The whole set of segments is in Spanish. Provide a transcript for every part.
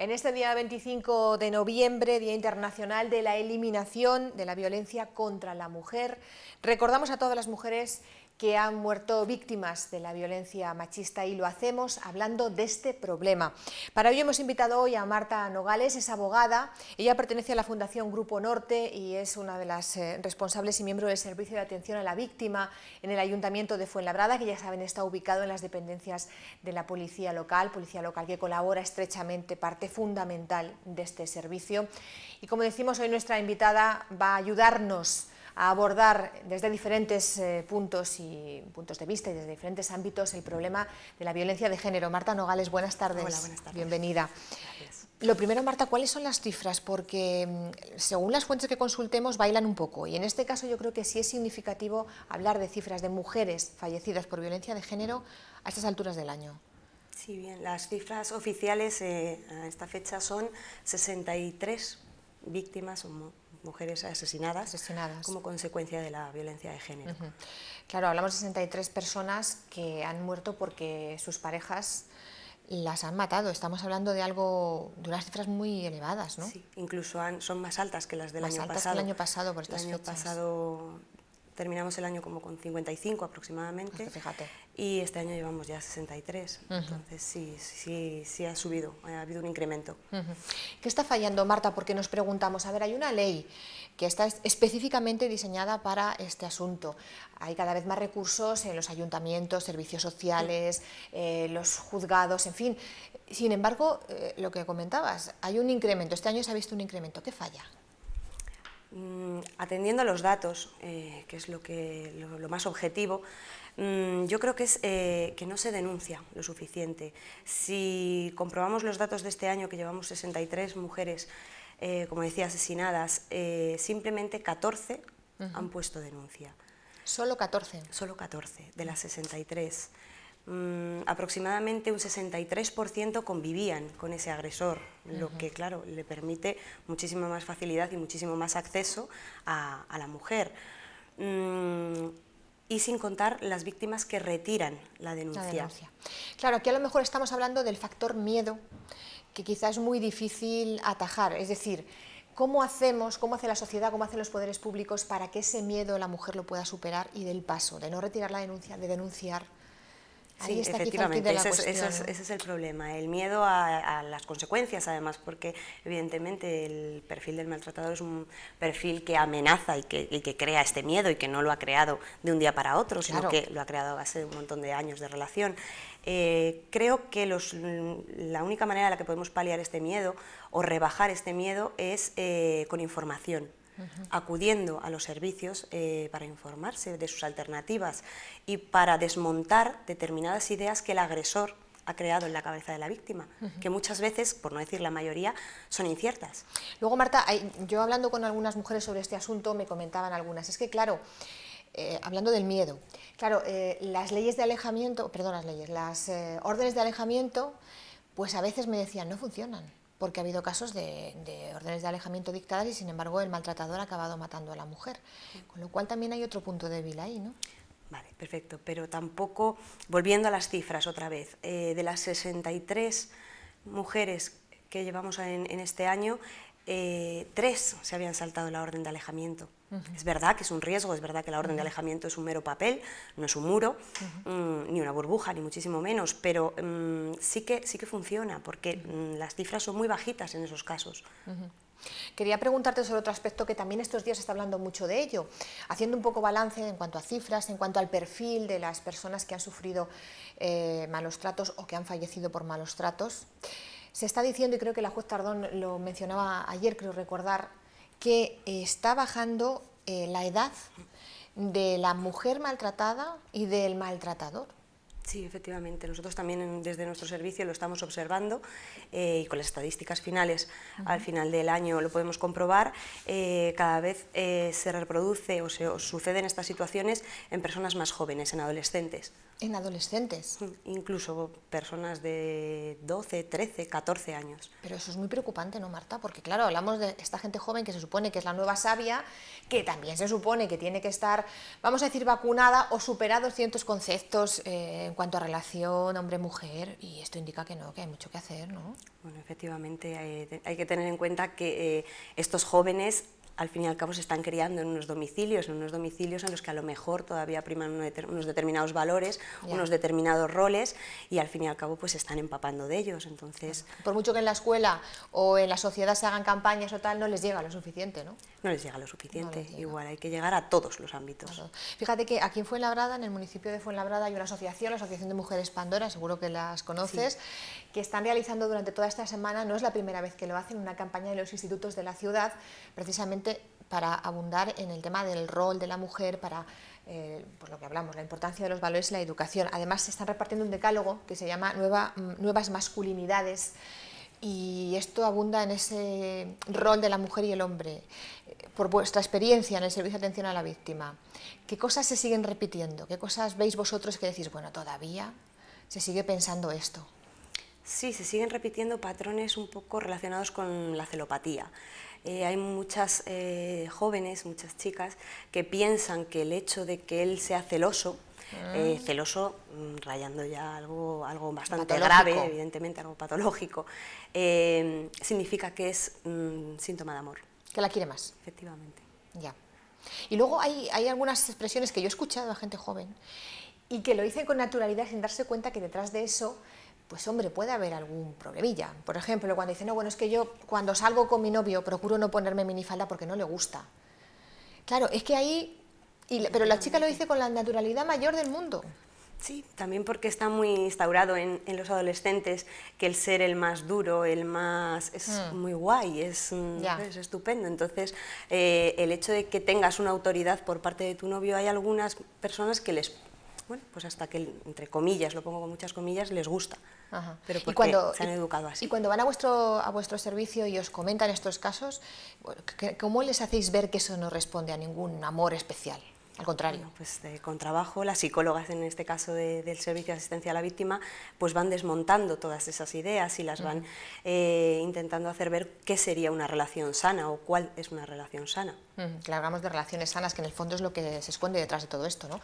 En este día 25 de noviembre, Día Internacional de la Eliminación de la Violencia contra la Mujer, recordamos a todas las mujeres que han muerto víctimas de la violencia machista y lo hacemos hablando de este problema. Para ello hemos invitado hoy a Marta Nogales, es abogada, ella pertenece a la Fundación Grupo Norte y es una de las eh, responsables y miembro del Servicio de Atención a la Víctima en el Ayuntamiento de Fuenlabrada, que ya saben está ubicado en las dependencias de la Policía Local, Policía Local que colabora estrechamente, parte fundamental de este servicio. Y como decimos, hoy nuestra invitada va a ayudarnos a abordar desde diferentes eh, puntos y puntos de vista y desde diferentes ámbitos el problema de la violencia de género. Marta Nogales, buenas tardes. Hola, buenas tardes. Bienvenida. Lo primero, Marta, ¿cuáles son las cifras? Porque mm, según las fuentes que consultemos bailan un poco y en este caso yo creo que sí es significativo hablar de cifras de mujeres fallecidas por violencia de género a estas alturas del año. Sí, bien, las cifras oficiales eh, a esta fecha son 63 víctimas o mujeres asesinadas, como consecuencia de la violencia de género. Claro, hablamos de 63 personas que han muerto porque sus parejas las han matado. Estamos hablando de algo, de unas cifras muy elevadas, ¿no? Sí, incluso son más altas que las del más año altas Que el año pasado El año pasado terminamos el año como con 55 aproximadamente. fíjate. Y este año llevamos ya 63. Entonces sí, sí, sí ha subido, ha habido un incremento. ¿Qué está fallando, Marta? Porque nos preguntamos, a ver, hay una ley que está específicamente diseñada para este asunto. Hay cada vez más recursos en los ayuntamientos, servicios sociales, eh, los juzgados, en fin. Sin embargo, eh, lo que comentabas, hay un incremento. Este año se ha visto un incremento. ¿Qué falla? Mm, atendiendo a los datos, eh, que es lo, que, lo, más objetivo, mm, yo creo que es eh, que no se denuncia lo suficiente. Si comprobamos los datos de este año, que llevamos 63 mujeres, eh, como decía, asesinadas, simplemente 14 han puesto denuncia. ¿Solo 14? Solo 14, de las 63. Mm, aproximadamente un 63% convivían con ese agresor, lo que, claro, le permite muchísima más facilidad y muchísimo más acceso a, la mujer. Mm, y sin contar las víctimas que retiran la denuncia. la denuncia. Claro, aquí a lo mejor estamos hablando del factor miedo, que quizás es muy difícil atajar, es decir, ¿Cómo hacemos, cómo hace la sociedad, cómo hacen los poderes públicos para que ese miedo la mujer lo pueda superar y del paso, de no retirar la denuncia, de denunciar? sí, efectivamente, ese, es, el problema, el miedo a, las consecuencias, además, porque evidentemente el perfil del maltratador es un perfil que amenaza y que, crea este miedo y que no lo ha creado de un día para otro, sino que lo ha creado base de un montón de años de relación. Eh, creo que la única manera en la que podemos paliar este miedo o rebajar este miedo es eh, con información, acudiendo a los servicios eh, para informarse de sus alternativas y para desmontar determinadas ideas que el agresor ha creado en la cabeza de la víctima, que muchas veces, por no decir la mayoría, son inciertas. Luego, Marta, yo hablando con algunas mujeres sobre este asunto, me comentaban algunas, es que claro, eh, hablando del miedo, claro, eh, las leyes de alejamiento, perdón, las leyes, las órdenes de alejamiento, pues a veces me decían, no funcionan porque ha habido casos de, órdenes de alejamiento dictadas y sin embargo el maltratador ha acabado matando a la mujer. Con lo cual también hay otro punto débil ahí, ¿no? Vale, perfecto, pero tampoco, volviendo a las cifras otra vez, eh, de las 63 mujeres que llevamos en, este año, eh, tres se habían saltado la orden de alejamiento. Es verdad que es un riesgo, es verdad que la orden de alejamiento es un mero papel, no es un muro, mm, ni una burbuja, ni muchísimo menos, pero mm, sí, que, sí que funciona, porque mm, las cifras son muy bajitas en esos casos. Quería preguntarte sobre otro aspecto que también estos días se está hablando mucho de ello, haciendo un poco balance en cuanto a cifras, en cuanto al perfil de las personas que han sufrido eh, malos tratos o que han fallecido por malos tratos. Se está diciendo, y creo que la juez Tardón lo mencionaba ayer, creo recordar, que eh, está bajando eh, la edad de la mujer maltratada y del maltratador. Sí, efectivamente. Nosotros también desde nuestro servicio lo estamos observando eh, y con las estadísticas finales al final del año lo podemos comprobar. cada vez se reproduce o se o suceden estas situaciones en personas más jóvenes, en adolescentes. En adolescentes. Incluso personas de 12, 13, 14 años. Pero eso es muy preocupante, ¿no, Marta? Porque claro, hablamos de esta gente joven que se supone que es la nueva sabia, que también se supone que tiene que estar, vamos a decir, vacunada o superado ciertos conceptos eh, en cuanto a relación hombre-mujer, y esto indica que no, que hay mucho que hacer, ¿no? Bueno, efectivamente, eh, hay, que tener en cuenta que eh, estos jóvenes al fin y al cabo se están criando en unos domicilios, en unos domicilios en los que a lo mejor todavía priman unos determinados valores, unos determinados roles y al fin y al cabo pues se están empapando de ellos. Entonces, por mucho que en la escuela o en la sociedad se hagan campañas o tal, no les llega lo suficiente, ¿no? No les llega lo suficiente, igual hay que llegar a todos los ámbitos. Fíjate que aquí en Fuenlabrada, en el municipio de Fuenlabrada hay una asociación, la Asociación de Mujeres Pandora, seguro que las conoces, que están realizando durante toda esta semana, no es la primera vez que lo hacen, una campaña de los institutos de la ciudad, precisamente para abundar en el tema del rol de la mujer, para eh, por lo que hablamos, la importancia de los valores y la educación. Además, se están repartiendo un decálogo que se llama Nuevas Masculinidades y esto abunda en ese rol de la mujer y el hombre. Eh, por vuestra experiencia en el servicio de atención a la víctima, ¿qué cosas se siguen repitiendo? ¿Qué cosas veis vosotros que decís, bueno, todavía se sigue pensando esto? Sí, se siguen repitiendo patrones un poco relacionados con la celopatía. Eh, hay muchas eh, jóvenes, muchas chicas, que piensan que el hecho de que él sea celoso, ah. eh, celoso, mm, rayando ya algo, algo bastante grave, evidentemente, algo patológico, significa que es mm, síntoma de amor. Que la quiere más. Efectivamente. Ya. Y luego hay, hay algunas expresiones que yo he escuchado a gente joven y que lo dicen con naturalidad sin darse cuenta que detrás de eso pues hombre, puede haber algún problemilla. Por ejemplo, cuando dice, no, bueno, es que yo cuando salgo con mi novio procuro no ponerme minifalda porque no le gusta. Claro, es que ahí, pero la chica lo dice con la naturalidad mayor del mundo. Sí, también porque está muy instaurado en, los adolescentes que el ser el más duro, el más... es hmm. muy guay, es, estupendo. Entonces, eh, el hecho de que tengas una autoridad por parte de tu novio, hay algunas personas que les bueno, pues hasta que, entre comillas, lo pongo con muchas comillas, les gusta. Pero cuando, se han educado así. Y cuando van a vuestro, a vuestro servicio y os comentan estos casos, ¿cómo les hacéis ver que eso no responde a ningún amor especial? Al contrario. pues eh, con trabajo, las psicólogas en este caso del Servicio de Asistencia a la Víctima, pues van desmontando todas esas ideas y las van eh, intentando hacer ver qué sería una relación sana o cuál es una relación sana. hablamos de relaciones sanas, que en el fondo es lo que se esconde detrás de todo esto, ¿no?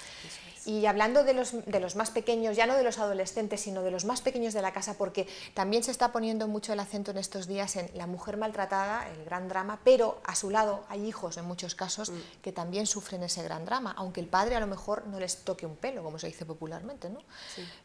Y hablando de los, de los más pequeños, ya no de los adolescentes, sino de los más pequeños de la casa, porque también se está poniendo mucho el acento en estos días en la mujer maltratada, el gran drama, pero a su lado hay hijos en muchos casos mm. que también sufren ese gran drama, aunque el padre a lo mejor no les toque un pelo, como se dice popularmente, ¿no?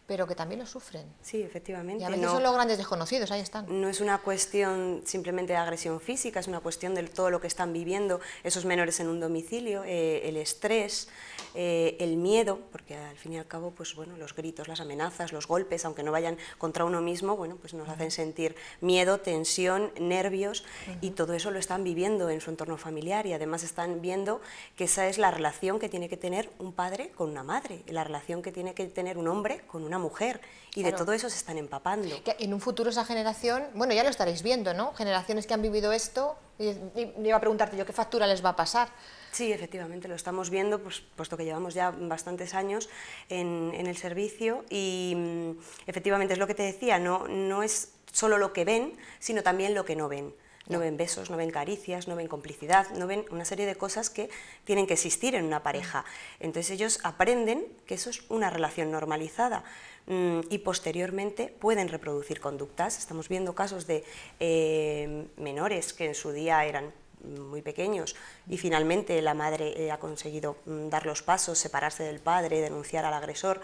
Pero que también lo sufren. Sí, efectivamente. Y a veces son los grandes desconocidos, ahí están. No es una cuestión simplemente de agresión física, es una cuestión de todo lo que están viviendo esos menores en un domicilio, eh, el estrés, eh, el miedo porque al fin y al cabo, pues bueno, los gritos, las amenazas, los golpes, aunque no vayan contra uno mismo, bueno, pues nos hacen sentir miedo, tensión, nervios y todo eso lo están viviendo en su entorno familiar y además están viendo que esa es la relación que tiene que tener un padre con una madre, la relación que tiene que tener un hombre con una mujer y de todo eso se están empapando. Que en un futuro esa generación, bueno, ya lo estaréis viendo, ¿no? Generaciones que han vivido esto, y, iba a preguntarte yo qué factura les va a pasar. Sí, efectivamente, lo estamos viendo, pues, puesto que llevamos ya bastantes años en, el servicio y mm, efectivamente es lo que te decía, no, es solo lo que ven, sino también lo que no ven. No ven besos, no ven caricias, no ven complicidad, no ven una serie de cosas que tienen que existir en una pareja. Mm. Entonces ellos aprenden que eso es una relación normalizada mm, y posteriormente pueden reproducir conductas. Estamos viendo casos de eh, menores que en su día eran muy pequeños y finalmente la madre eh, ha conseguido mm, dar los pasos, separarse del padre, denunciar al agresor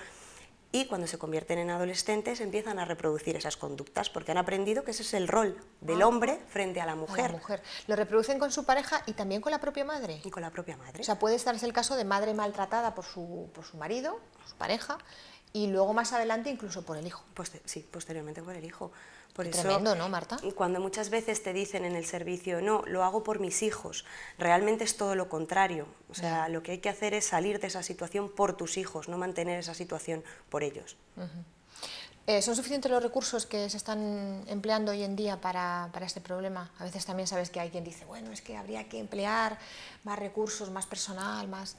y cuando se convierten en adolescentes empiezan a reproducir esas conductas porque han aprendido que ese es el rol del ah. hombre frente a la mujer. La mujer. Lo reproducen con su pareja y también con la propia madre. Y con la propia madre. O sea, puede estarse el caso de madre maltratada por su, marido, su pareja, y luego más adelante incluso por el hijo. sí, posteriormente por el hijo tremendo, ¿no, Marta? Cuando muchas veces te dicen en el servicio, no, lo hago por mis hijos, realmente es todo lo contrario. O sea, lo que hay que hacer es salir de esa situación por tus hijos, no mantener esa situación por ellos. Eh, ¿Son suficientes los recursos que se están empleando hoy en día para, para, este problema? A veces también sabes que hay quien dice, bueno, es que habría que emplear más recursos, más personal, más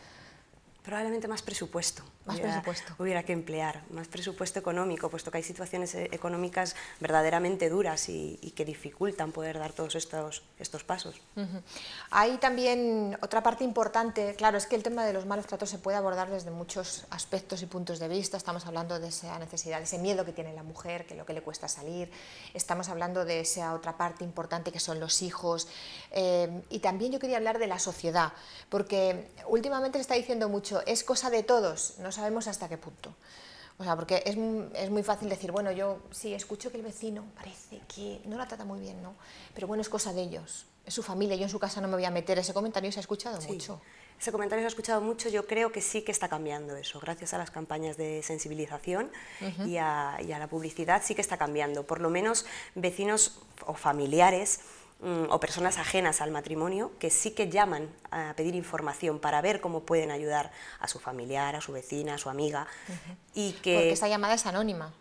probablemente más presupuesto. Más hubiera, Hubiera que emplear, más presupuesto económico, puesto que hay situaciones eh, económicas verdaderamente duras y, que dificultan poder dar todos estos, estos pasos. Hay también otra parte importante, claro, es que el tema de los malos tratos se puede abordar desde muchos aspectos y puntos de vista. Estamos hablando de esa necesidad, de ese miedo que tiene la mujer, que es lo que le cuesta salir. Estamos hablando de esa otra parte importante que son los hijos. Eh, y también yo quería hablar de la sociedad, porque últimamente se está diciendo mucho es cosa de todos, no sabemos hasta qué punto. O sea, porque es, es, muy fácil decir, bueno, yo sí escucho que el vecino parece que no la trata muy bien, ¿no? Pero bueno, es cosa de ellos, es su familia, yo en su casa no me voy a meter. Ese comentario se ha escuchado mucho. Ese comentario se ha escuchado mucho, yo creo que sí que está cambiando eso, gracias a las campañas de sensibilización y, a, y a la publicidad sí que está cambiando. Por lo menos vecinos o familiares Mm, o personas ajenas al matrimonio que sí que llaman a pedir información para ver cómo pueden ayudar a su familiar, a su vecina, a su amiga. y que, porque esa llamada es anónima.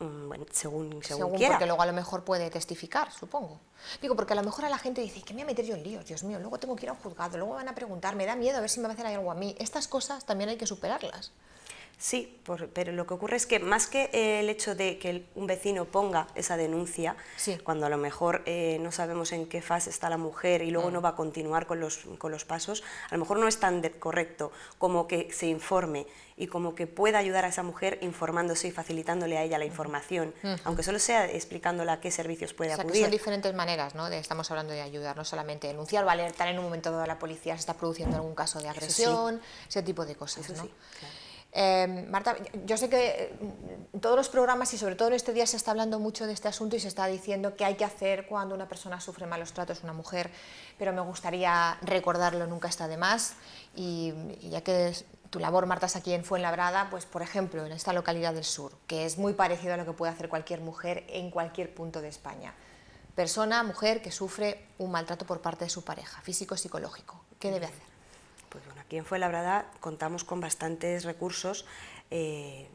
Mm, según, según, Porque luego a lo mejor puede testificar, supongo. Digo, porque a lo mejor a la gente dice, ¿qué me voy a meter yo en líos? Dios mío, luego tengo que ir a un juzgado, luego van a preguntar, me da miedo a ver si me va a hacer algo a mí. Estas cosas también hay que superarlas. Sí, pero lo que ocurre es que más que eh, el hecho de que un vecino ponga esa denuncia, cuando a lo mejor eh, no sabemos en qué fase está la mujer y luego mm. no va a continuar con los, con los pasos, a lo mejor no es tan correcto como que se informe y como que pueda ayudar a esa mujer informándose y facilitándole a ella la información, aunque solo sea explicándola qué servicios puede o son diferentes maneras, ¿no? estamos hablando de ayudar, no solamente denunciar o alertar en un momento dado a la policía si está produciendo algún caso de agresión, ese tipo de cosas, ¿no? Em, Marta, yo sé que en mm, todos los programas y sobre todo en este día se está hablando mucho de este asunto y se está diciendo qué hay que hacer cuando una persona sufre malos tratos, una mujer, pero me gustaría recordarlo, nunca está de más. Y, ya que tu labor, Marta, es aquí en Fuenlabrada, pues por ejemplo, en esta localidad del sur, que es muy parecido a lo que puede hacer cualquier mujer en cualquier punto de España persona, mujer que sufre un maltrato por parte de su pareja, físico, psicológico. ¿Qué debe hacer? Pues, aquí en Fuenlabrada contamos con bastantes recursos eh,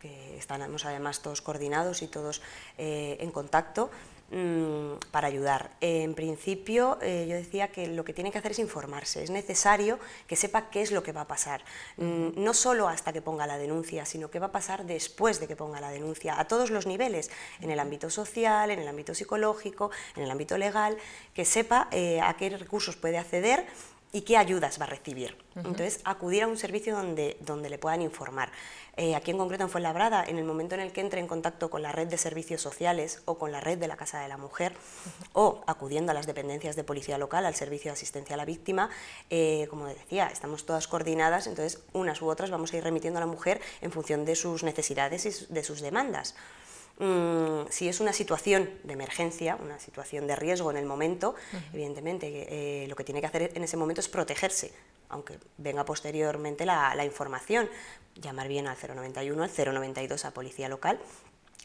que estamos además todos coordinados y todos eh, en contacto mm, para ayudar. en principio eh, yo decía que lo que tiene que hacer es informarse, es necesario que sepa qué es lo que va a pasar, mm, no solo hasta que ponga la denuncia, sino qué va a pasar después de que ponga la denuncia, a todos los niveles, en el ámbito social, en el ámbito psicológico, en el ámbito legal, que sepa a qué recursos puede acceder y qué ayudas va a recibir. Entonces, acudir a un servicio donde, donde le puedan informar. Eh, aquí en concreto en Fuenlabrada, en el momento en el que entre en contacto con la red de servicios sociales o con la red de la Casa de la Mujer, o acudiendo a las dependencias de policía local, al servicio de asistencia a la víctima, eh, como decía, estamos todas coordinadas, entonces unas u otras vamos a ir remitiendo a la mujer en función de sus necesidades y de sus demandas. Mm, si es una situación de emergencia, una situación de riesgo en el momento, evidentemente eh, lo que tiene que hacer en ese momento es protegerse, aunque venga posteriormente la, información, llamar bien al 091, al 092 a policía local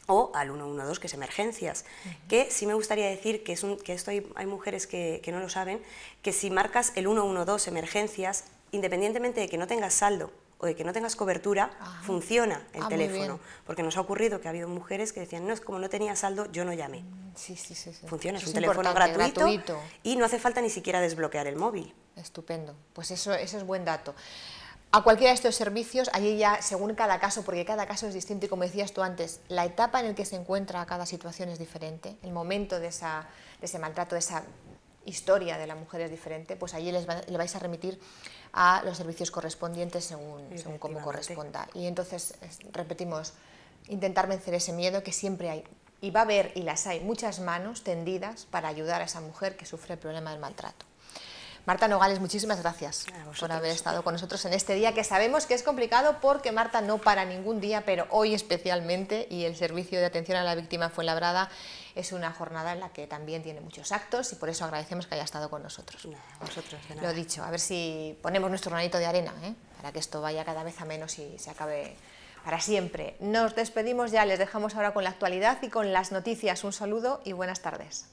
o al 112, que es emergencias. Que sí me gustaría decir que, es un, que esto hay, mujeres que, no lo saben, que si marcas el 112 emergencias, independientemente de que no tengas saldo, o de que no tengas cobertura, funciona el ah, teléfono. Porque nos ha ocurrido que ha habido mujeres que decían, no, es como no tenía saldo, yo no llamé. Mm, sí, sí, sí. Funciona, es un teléfono gratuito, y no hace falta ni siquiera desbloquear el móvil. Estupendo, pues eso, eso es buen dato. A cualquiera de estos servicios, allí ya según cada caso, porque cada caso es distinto y como decías tú antes, la etapa en la que se encuentra cada situación es diferente, el momento de, esa, de ese maltrato, de esa historia de la mujer es diferente, pues allí les le vais a remitir a los servicios correspondientes según, según como corresponda. Y entonces, repetimos, intentar vencer ese miedo que siempre hay, y va a haber, y las hay, muchas manos tendidas para ayudar a esa mujer que sufre el problema del maltrato. Marta Nogales, muchísimas gracias por haber estado con nosotros en este día que sabemos que es complicado porque Marta no para ningún día, pero hoy especialmente y el Servicio de Atención a la Víctima fue labrada, es una jornada en la que también tiene muchos actos y por eso agradecemos que haya estado con nosotros. Lo dicho, a ver si ponemos nuestro granito de arena ¿eh? para que esto vaya cada vez a menos y se acabe para siempre. Nos despedimos ya, les dejamos ahora con la actualidad y con las noticias. Un saludo y buenas tardes.